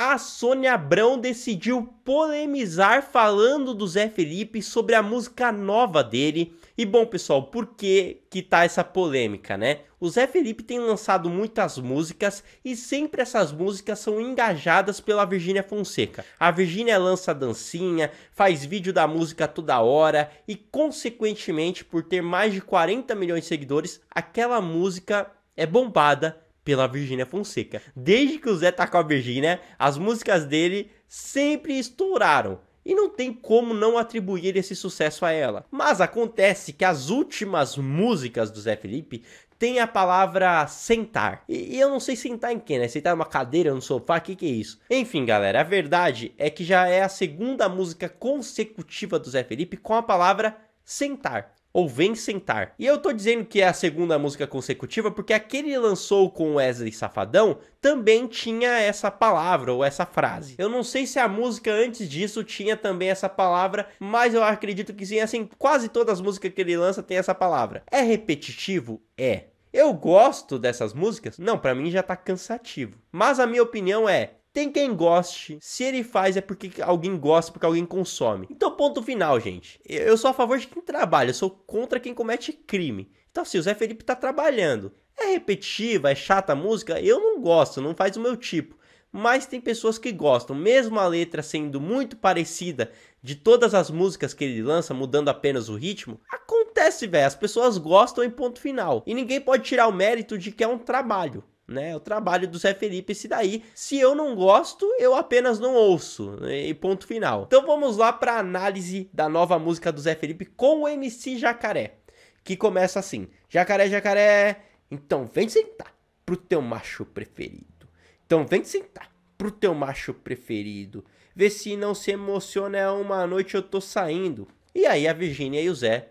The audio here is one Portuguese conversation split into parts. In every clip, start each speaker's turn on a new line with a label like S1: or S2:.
S1: a Sônia Abrão decidiu polemizar falando do Zé Felipe sobre a música nova dele. E bom, pessoal, por que que tá essa polêmica, né? O Zé Felipe tem lançado muitas músicas e sempre essas músicas são engajadas pela Virgínia Fonseca. A Virgínia lança dancinha, faz vídeo da música toda hora e consequentemente, por ter mais de 40 milhões de seguidores, aquela música é bombada pela Virgínia Fonseca. Desde que o Zé tá com a Virgínia, as músicas dele sempre estouraram. E não tem como não atribuir esse sucesso a ela. Mas acontece que as últimas músicas do Zé Felipe têm a palavra sentar. E, eu não sei sentar em quem, né? Sentar numa cadeira, num sofá, o que, que é isso? Enfim, galera, a verdade é que já é a segunda música consecutiva do Zé Felipe com a palavra sentar ou Vem Sentar. E eu tô dizendo que é a segunda música consecutiva porque aquele lançou com Wesley Safadão também tinha essa palavra ou essa frase. Eu não sei se a música antes disso tinha também essa palavra, mas eu acredito que sim, assim, quase todas as músicas que ele lança tem essa palavra. É repetitivo? É. Eu gosto dessas músicas? Não, para mim já tá cansativo. Mas a minha opinião é, tem quem goste. Se ele faz, é porque alguém gosta, porque alguém consome. Então, ponto final, gente. Eu sou a favor de quem trabalha, eu sou contra quem comete crime. Então, se assim, o Zé Felipe tá trabalhando, é repetitiva, é chata a música, eu não gosto, não faz o meu tipo mas tem pessoas que gostam, mesmo a letra sendo muito parecida de todas as músicas que ele lança, mudando apenas o ritmo. Acontece, velho, as pessoas gostam em ponto final. E ninguém pode tirar o mérito de que é um trabalho né? O trabalho do Zé Felipe esse daí. Se eu não gosto, eu apenas não ouço. Né, e ponto final. Então vamos lá para análise da nova música do Zé Felipe com o MC Jacaré, que começa assim: Jacaré, jacaré, então vem sentar pro teu macho preferido. Então vem sentar pro teu macho preferido. Vê se não se emociona, é uma noite eu tô saindo. E aí a Virgínia e o Zé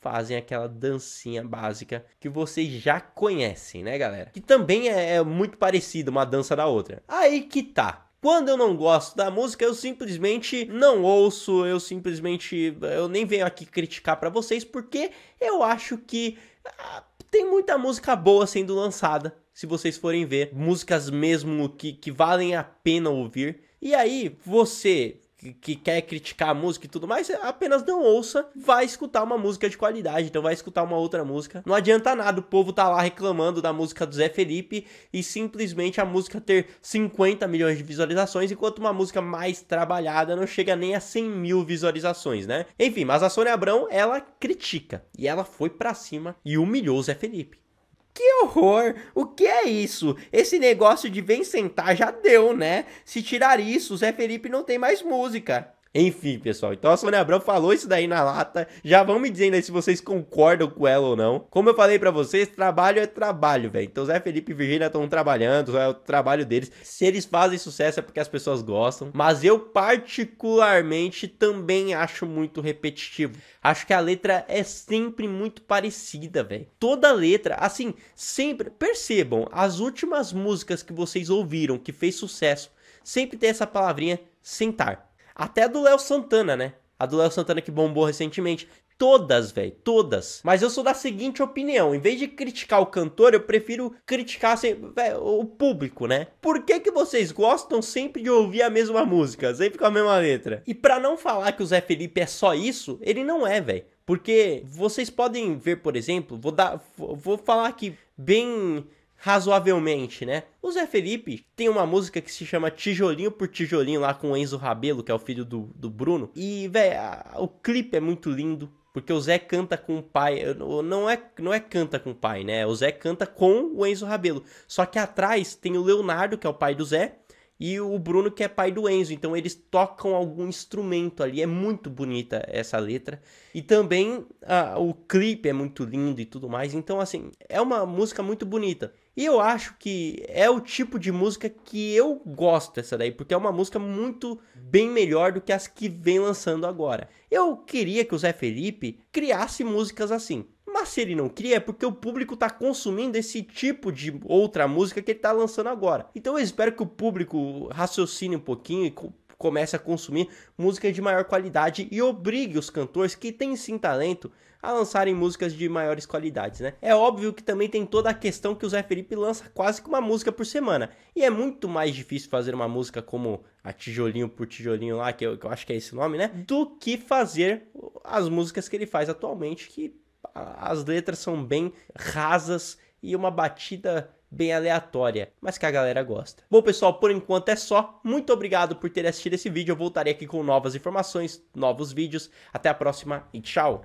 S1: fazem aquela dancinha básica que vocês já conhecem, né, galera? Que também é, é muito parecida uma dança da outra. Aí que tá. Quando eu não gosto da música, eu simplesmente não ouço, eu simplesmente eu nem venho aqui criticar para vocês porque eu acho que ah, tem muita música boa sendo lançada. Se vocês forem ver, músicas mesmo que, que valem a pena ouvir. E aí, você que, quer criticar a música e tudo mais, é apenas não ouça, vai escutar uma música de qualidade, então vai escutar uma outra música. Não adianta nada o povo tá lá reclamando da música do Zé Felipe e simplesmente a música ter 50 milhões de visualizações, enquanto uma música mais trabalhada não chega nem a 100 mil visualizações, né? Enfim, mas a Sônia Abrão, ela critica e ela foi pra cima e humilhou o Zé Felipe. Que horror! O que é isso? Esse negócio de vem sentar já deu, né? Se tirar isso, o Zé Felipe não tem mais música. Enfim, pessoal, então a Sônia Abrão falou isso daí na lata. Já vão me dizendo aí se vocês concordam com ela ou não. Como eu falei para vocês, trabalho é trabalho, velho. Então Zé Felipe e Virgínia estão trabalhando, é o trabalho deles. Se eles fazem sucesso é porque as pessoas gostam. Mas eu, particularmente, também acho muito repetitivo. Acho que a letra é sempre muito parecida, velho. Toda letra, assim, sempre. Percebam, as últimas músicas que vocês ouviram que fez sucesso sempre tem essa palavrinha sentar até a do Léo Santana, né? A do Léo Santana que bombou recentemente. Todas, velho, todas. Mas eu sou da seguinte opinião: em vez de criticar o cantor, eu prefiro criticar assim, véio, o público, né? Por que, que vocês gostam sempre de ouvir a mesma música, sempre com a mesma letra? E para não falar que o Zé Felipe é só isso, ele não é, velho. Porque vocês podem ver, por exemplo, vou dar. Vou falar aqui bem razoavelmente, né? O Zé Felipe tem uma música que se chama Tijolinho por Tijolinho, lá com o Enzo Rabelo, que é o filho do, do Bruno. E, velho, o clipe é muito lindo. Porque o Zé canta com o pai. Não é, não é canta com o pai, né? O Zé canta com o Enzo Rabelo. Só que atrás tem o Leonardo, que é o pai do Zé, e o Bruno que é pai do Enzo, então eles tocam algum instrumento ali, é muito bonita essa letra. E também o clipe é muito lindo e tudo mais, então assim, é uma música muito bonita. E eu acho que é o tipo de música que eu gosto essa daí, porque é uma música muito bem melhor do que as que vem lançando agora. Eu queria que o Zé Felipe criasse músicas assim mas se ele não cria, é porque o público tá consumindo esse tipo de outra música que ele tá lançando agora. Então eu espero que o público raciocine um pouquinho e comece a consumir música de maior qualidade e obrigue os cantores que têm sim talento a lançarem músicas de maiores qualidades, né? É óbvio que também tem toda a questão que o Zé Felipe lança quase que uma música por semana. E é muito mais difícil fazer uma música como a Tijolinho por Tijolinho lá, que eu, que eu acho que é esse nome, né? Do que fazer as músicas que ele faz atualmente, que as letras são bem rasas e uma batida bem aleatória, mas que a galera gosta. Bom, pessoal, por enquanto é só. Muito obrigado por ter assistido esse vídeo. Eu voltarei aqui com novas informações, novos vídeos. Até a próxima e tchau!